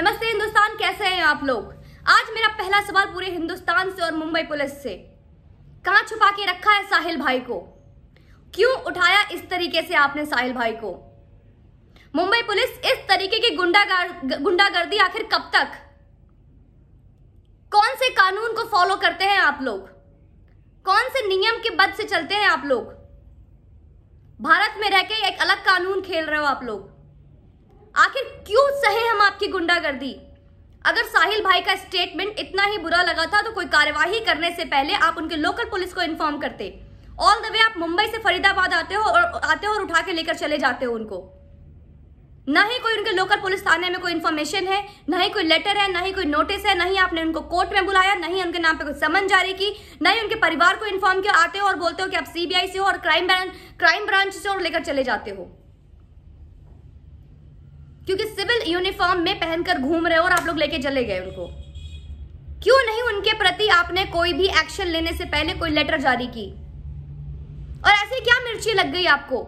नमस्ते हिंदुस्तान कैसे हैं आप लोग आज मेरा पहला सवाल पूरे हिंदुस्तान से और मुंबई पुलिस से कहा छुपा के रखा है साहिल भाई को क्यों उठाया इस तरीके से आपने साहिल भाई को मुंबई पुलिस इस तरीके की गुंडागर, गुंडागर्दी आखिर कब तक कौन से कानून को फॉलो करते हैं आप लोग कौन से नियम के बद से चलते हैं आप लोग भारत में रह के एक अलग कानून खेल रहे हो आप लोग आखिर क्यों सहे हम आपकी गुंडागर्दी अगर साहिल भाई का स्टेटमेंट इतना ही बुरा लगा था तो कोई कार्यवाही करने से पहले आप उनके लोकल पुलिस को इन्फॉर्म करते ऑल द वे आप मुंबई से फरीदाबाद आते हो और आते हो और उठा के लेकर चले जाते हो उनको ना ही कोई उनके लोकल पुलिस थाने में कोई इन्फॉर्मेशन है ना ही कोई लेटर है ना ही कोई नोटिस है ना ही आपने उनको कोर्ट में बुलाया ना ही उनके नाम पे कोई समन जारी की ना ही उनके परिवार को इन्फॉर्म किया आते हो और बोलते हो कि आप सीबीआई से हो और क्राइम ब्रांच क्राइम ब्रांच से और लेकर चले जाते हो क्योंकि सिविल यूनिफॉर्म में पहनकर घूम रहे हो और आप लोग लेके चले गए उनको क्यों नहीं उनके प्रति आपने कोई भी एक्शन लेने से पहले कोई लेटर जारी की और ऐसे क्या मिर्ची लग गई आपको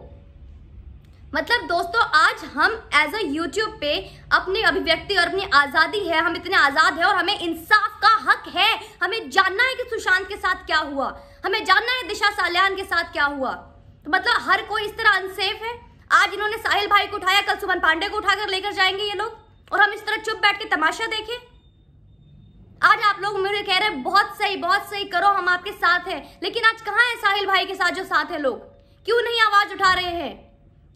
मतलब दोस्तों आज हम एज अ यूट्यूब पे अपनी अभिव्यक्ति और अपनी आज़ादी है हम इतने आज़ाद है और हमें इंसाफ का हक है हमें जानना है कि सुशांत के साथ क्या हुआ हमें जानना है दिशा सालियान के साथ क्या हुआ तो मतलब हर कोई इस तरह अनसेफ है आज इन्होंने साहिल भाई को उठाया कल सुमन पांडे को उठाकर लेकर जाएंगे ये लोग और हम इस तरह चुप बैठ के तमाशा देखें आज आप लोग मेरे कह रहे हैं बहुत सही बहुत सही करो हम आपके साथ हैं लेकिन आज कहाँ है साहिल भाई के साथ जो साथ है लोग क्यों नहीं आवाज उठा रहे हैं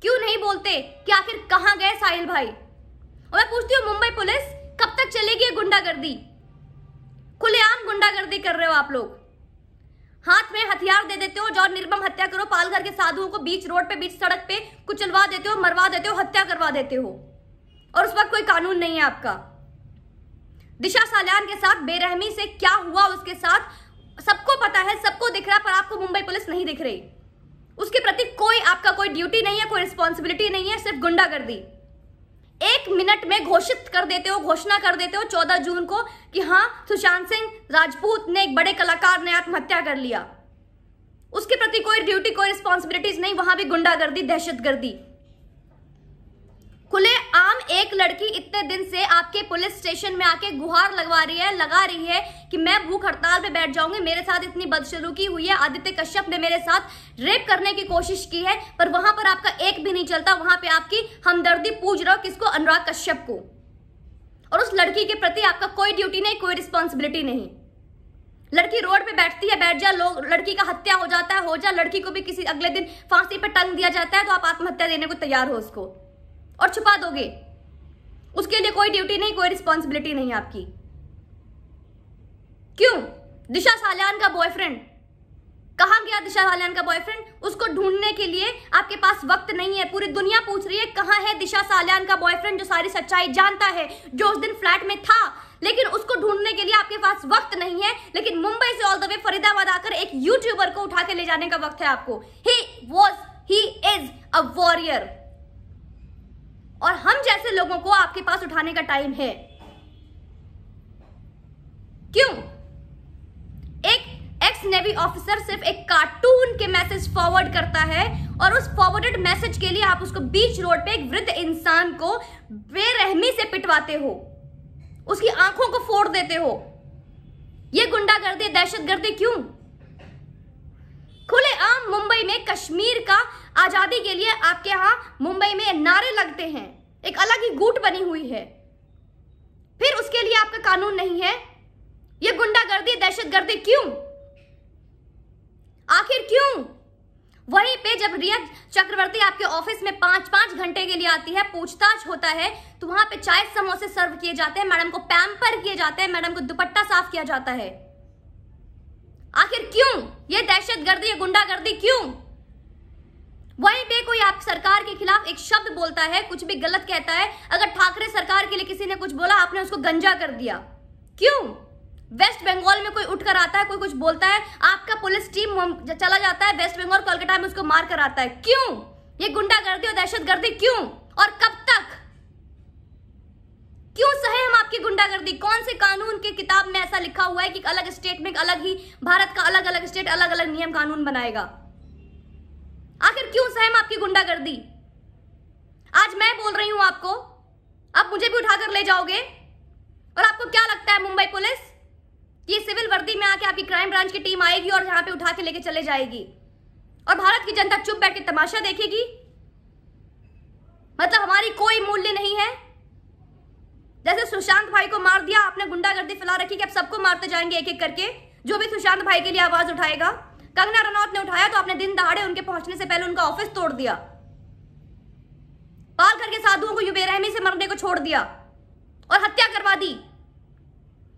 क्यों नहीं बोलते कि आखिर कहाँ गए साहिल भाई और मैं पूछती हूँ मुंबई पुलिस कब तक चलेगी गुंडागर्दी खुलेआम गुंडागर्दी कर रहे हो आप लोग हाथ में हथियार दे देते हो जो निर्मम हत्या करो पालघर के साधुओं को बीच रोड पे बीच सड़क पे कुचलवा देते हो मरवा देते हो हत्या करवा देते हो और उस वक्त कोई कानून नहीं है आपका दिशा सालियान के साथ बेरहमी से क्या हुआ उसके साथ सबको पता है सबको दिख रहा पर आपको मुंबई पुलिस नहीं दिख रही उसके प्रति कोई आपका कोई ड्यूटी नहीं है कोई रिस्पॉन्सिबिलिटी नहीं है सिर्फ गुंडागर्दी एक मिनट में घोषित कर देते हो घोषणा कर देते हो 14 जून को कि हाँ सुशांत सिंह राजपूत ने एक बड़े कलाकार ने आत्महत्या कर लिया उसके प्रति कोई ड्यूटी कोई रिस्पॉन्सिबिलिटीज नहीं वहां भी गुंडागर्दी दहशतगर्दी एक लड़की इतने दिन से आपके पुलिस स्टेशन में आके गुहार लगवा रही है लगा रही है कि मैं भूख हड़ताल पे बैठ जाऊंगी मेरे साथ इतनी बदसलूकी हुई है आदित्य कश्यप ने मेरे साथ रेप करने की कोशिश की है पर वहां पर आपका एक भी नहीं चलता वहां पे आपकी हमदर्दी पूज रहा हो किसको अनुराग कश्यप को और उस लड़की के प्रति आपका कोई ड्यूटी नहीं कोई रिस्पॉन्सिबिलिटी नहीं लड़की रोड पे बैठती है बैठ जा लोग लड़की का हत्या हो जाता है हो जा लड़की को भी किसी अगले दिन फांसी पर टंग दिया जाता है तो आप आत्महत्या देने को तैयार हो उसको और छुपा दोगे उसके लिए कोई ड्यूटी नहीं कोई रिस्पॉन्सिबिलिटी नहीं आपकी क्यों दिशा सालियान का बॉयफ्रेंड कहा गया दिशा सालियान का बॉयफ्रेंड उसको ढूंढने के लिए आपके पास वक्त नहीं है पूरी दुनिया पूछ रही है कहां है दिशा सालियान का बॉयफ्रेंड जो सारी सच्चाई जानता है जो उस दिन फ्लैट में था लेकिन उसको ढूंढने के लिए आपके पास वक्त नहीं है लेकिन मुंबई से ऑल द वे फरीदाबाद आकर एक यूट्यूबर को उठा के ले जाने का वक्त है आपको he was he is a warrior और हम जैसे लोगों को आपके पास उठाने का टाइम है क्यों एक एक्स नेवी ऑफिसर सिर्फ एक कार्टून के मैसेज फॉरवर्ड करता है और उस फॉरवर्डेड मैसेज के लिए आप उसको बीच रोड पे एक वृद्ध इंसान को बेरहमी से पिटवाते हो उसकी आंखों को फोड़ देते हो यह गुंडागर्दी दहशतगर्दी क्यों खुलेआम मुंबई में कश्मीर का आजादी के लिए आपके यहां मुंबई में नारे लगते हैं एक अलग ही गुट बनी हुई है फिर उसके लिए आपका कानून नहीं है यह गुंडागर्दी दहशतगर्दी क्यों आखिर क्यों वहीं पे जब रिया चक्रवर्ती आपके ऑफिस में पांच पांच घंटे के लिए आती है पूछताछ होता है तो वहां पे चाय समोसे सर्व किए जाते हैं मैडम को पैम्पर किए जाते हैं मैडम को दुपट्टा साफ किया जाता है आखिर क्यों ये दहशत गर्दी ये गुंडागर्दी क्यों वहीं पे कोई आप सरकार के खिलाफ एक शब्द बोलता है कुछ भी गलत कहता है अगर ठाकरे सरकार के लिए किसी ने कुछ बोला आपने उसको गंजा कर दिया क्यों वेस्ट बंगाल में कोई उठकर आता है कोई कुछ बोलता है आपका पुलिस टीम चला जाता है वेस्ट बंगाल कोलकाता में उसको मार कर आता है क्यों ये गुंडागर्दी और दहशतगर्दी क्यों और कब क्यों सहे हम आपकी गुंडागर्दी कौन से कानून के किताब में ऐसा लिखा हुआ है कि अलग स्टेट में अलग ही भारत का अलग अलग स्टेट अलग अलग नियम कानून बनाएगा आखिर क्यों सहे हम आपकी गुंडागर्दी आज मैं बोल रही हूं आपको आप मुझे भी उठाकर ले जाओगे और आपको क्या लगता है मुंबई पुलिस ये सिविल वर्दी में आके आपकी क्राइम ब्रांच की टीम आएगी और यहां पे उठा के लेके चले जाएगी और भारत की जनता चुप बैठ के तमाशा देखेगी मतलब हमारी कोई मूल्य नहीं है जैसे सुशांत भाई को मार दिया आपने गुंडागर्दी फैला रखी कि आप सबको मारते जाएंगे एक एक करके जो भी सुशांत भाई के लिए आवाज उठाएगा कंगना रनौत ने उठाया तो आपने दिन दहाड़े उनके पहुंचने से पहले उनका ऑफिस तोड़ दिया पाल करके साधुओं को युबेरहमी से मरने को छोड़ दिया और हत्या करवा दी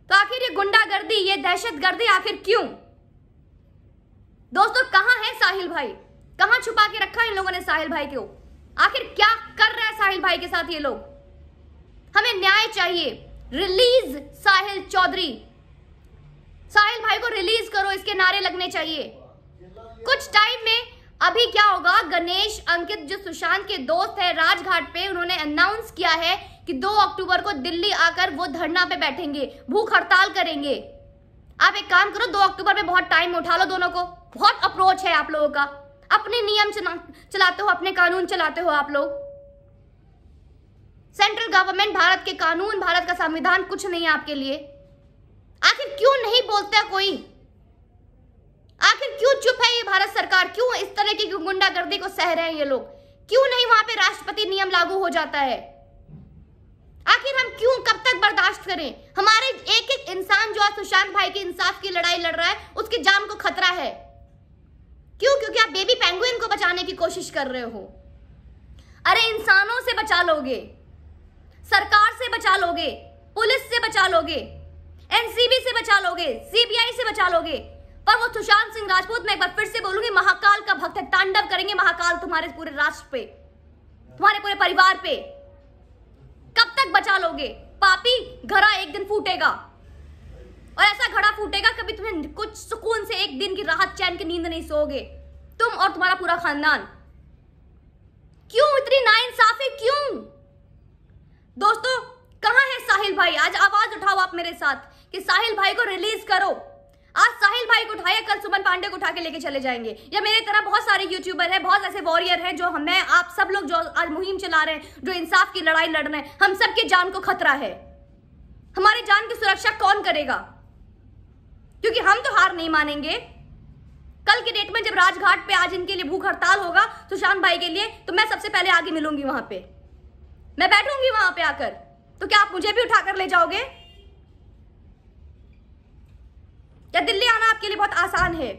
तो आखिर ये गुंडागर्दी ये दहशतगर्दी आखिर क्यों दोस्तों कहां है साहिल भाई कहां छुपा के रखा इन लोगों ने साहिल भाई को आखिर क्या कर रहा है साहिल भाई के साथ ये लोग हमें न्याय चाहिए रिलीज साहिल चौधरी साहिल भाई को रिलीज करो इसके नारे लगने चाहिए कुछ टाइम में अभी क्या होगा गणेश अंकित जो सुशांत के दोस्त है राजघाट पे उन्होंने अनाउंस किया है कि 2 अक्टूबर को दिल्ली आकर वो धरना पे बैठेंगे भूख हड़ताल करेंगे आप एक काम करो 2 अक्टूबर में बहुत टाइम उठा लो दोनों को बहुत अप्रोच है आप लोगों का अपने नियम चलाते हो अपने कानून चलाते हो आप लोग सेंट्रल गवर्नमेंट भारत के कानून भारत का संविधान कुछ नहीं है आपके लिए आखिर क्यों नहीं बोलता कोई आखिर क्यों चुप है ये भारत सरकार क्यों इस तरह की गुंडागर्दी को सह रहे हैं ये लोग क्यों नहीं वहां पे राष्ट्रपति नियम लागू हो जाता है आखिर हम क्यों कब तक बर्दाश्त करें हमारे एक एक इंसान जो आज सुशांत भाई के इंसाफ की लड़ाई लड़ रहा है उसकी जान को खतरा है क्यों क्योंकि आप बेबी पेंगुइन को बचाने की कोशिश कर रहे हो अरे इंसानों से बचा लोगे बचा लोगे पुलिस से बचा लोगे एनसीबी से बचा लोगे सीबीआई से बचा लोगे पर वो सुशांत सिंह राजपूत मैं एक बार फिर से बोलूंगी महाकाल का भक्त है तांडव करेंगे महाकाल तुम्हारे पूरे राष्ट्र पे तुम्हारे पूरे परिवार पे कब तक बचा लोगे पापी घड़ा एक दिन फूटेगा और ऐसा घड़ा फूटेगा कभी तुम्हें कुछ सुकून से एक दिन की राहत चैन की नींद नहीं सोगे तुम और तुम्हारा पूरा खानदान क्यों इतनी ना इंसाफी क्यों दोस्तों कहाँ है साहिल भाई आज आवाज उठाओ आप मेरे साथ कि साहिल भाई को रिलीज करो आज साहिल भाई को उठाया कल सुमन पांडे को उठा के लेके चले जाएंगे या मेरे तरह बहुत सारे यूट्यूबर हैं बहुत ऐसे वॉरियर हैं जो हमें आप सब लोग जो आज मुहिम चला रहे हैं जो इंसाफ की लड़ाई लड़ रहे हैं हम सबकी जान को खतरा है हमारे जान की सुरक्षा कौन करेगा क्योंकि हम तो हार नहीं मानेंगे कल की डेट में जब राजघाट पे आज इनके लिए भूख हड़ताल होगा सुशांत भाई के लिए तो मैं सबसे पहले आगे मिलूंगी वहां पे मैं बैठूंगी वहां पे आकर तो क्या आप मुझे भी उठाकर ले जाओगे क्या दिल्ली आना आपके लिए बहुत आसान है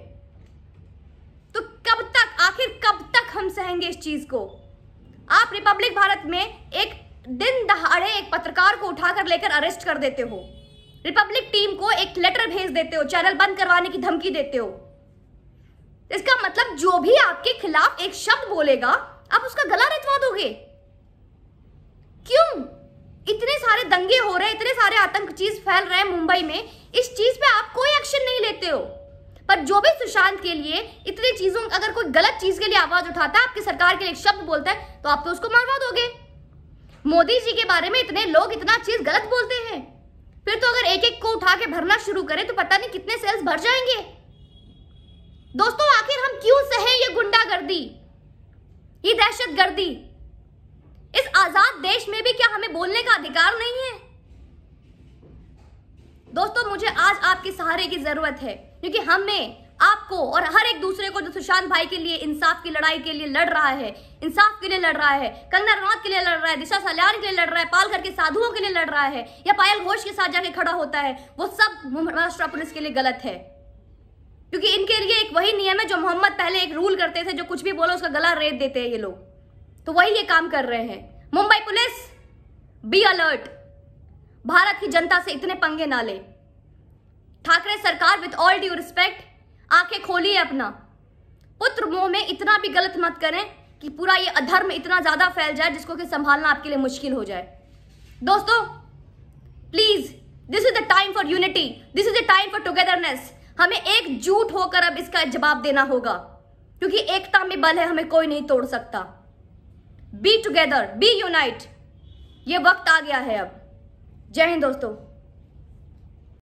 तो कब तक आखिर कब तक हम सहेंगे इस चीज को आप रिपब्लिक भारत में एक दिन दहाड़े एक पत्रकार को उठाकर लेकर अरेस्ट कर देते हो रिपब्लिक टीम को एक लेटर भेज देते हो चैनल बंद करवाने की धमकी देते हो इसका मतलब जो भी आपके खिलाफ एक शब्द बोलेगा आप उसका गला रितवा दोगे क्यों इतने सारे दंगे हो रहे हैं इतने सारे आतंक चीज फैल रहे हैं मुंबई में इस चीज पे आप कोई एक्शन नहीं लेते हो पर जो भी सुशांत के लिए इतनी चीजों अगर कोई गलत चीज के लिए आवाज उठाता है आपकी सरकार के लिए शब्द बोलता है तो आप तो उसको मारवा दोगे मोदी जी के बारे में इतने लोग इतना चीज गलत बोलते हैं फिर तो अगर एक एक को उठा के भरना शुरू करें तो पता नहीं कितने सेल्स भर जाएंगे दोस्तों आखिर हम क्यों सहे ये गुंडागर्दी ये दहशतगर्दी गर्दी इस आजाद देश में भी क्या हमें बोलने का अधिकार नहीं है दोस्तों मुझे आज आपके सहारे की जरूरत है क्योंकि हमें आपको और हर एक दूसरे को जो सुशांत भाई के लिए इंसाफ की लड़ाई के लिए लड़ रहा है इंसाफ के लिए लड़ रहा है कंगना रनौत के लिए लड़ रहा है दिशा सल्याण के लिए लड़ रहा है पालकर के साधुओं के लिए लड़ रहा है या पायल घोष के साथ जाके खड़ा होता है वो सब महाराष्ट्र पुलिस के लिए गलत है क्योंकि इनके लिए एक वही नियम है जो मोहम्मद पहले एक रूल करते थे जो कुछ भी बोलो उसका गला रेत देते हैं ये लोग तो वही ये काम कर रहे हैं Mumbai police be alert Bharat की जनता से इतने पंगे ना ले ठाकरे सरकार विथ ऑल ड्यू रिस्पेक्ट आंखें खोलिए अपना पुत्र मोह में इतना भी गलत मत करें कि पूरा ये अधर्म इतना ज्यादा फैल जाए जिसको कि संभालना आपके लिए मुश्किल हो जाए दोस्तों please this is the time for unity this is the time for togetherness हमें एकजुट होकर अब इसका जवाब देना होगा क्योंकि एकता में बल है हमें कोई नहीं तोड़ सकता बी टुगेदर बी यूनाइट ये वक्त आ गया है अब जय हिंद दोस्तों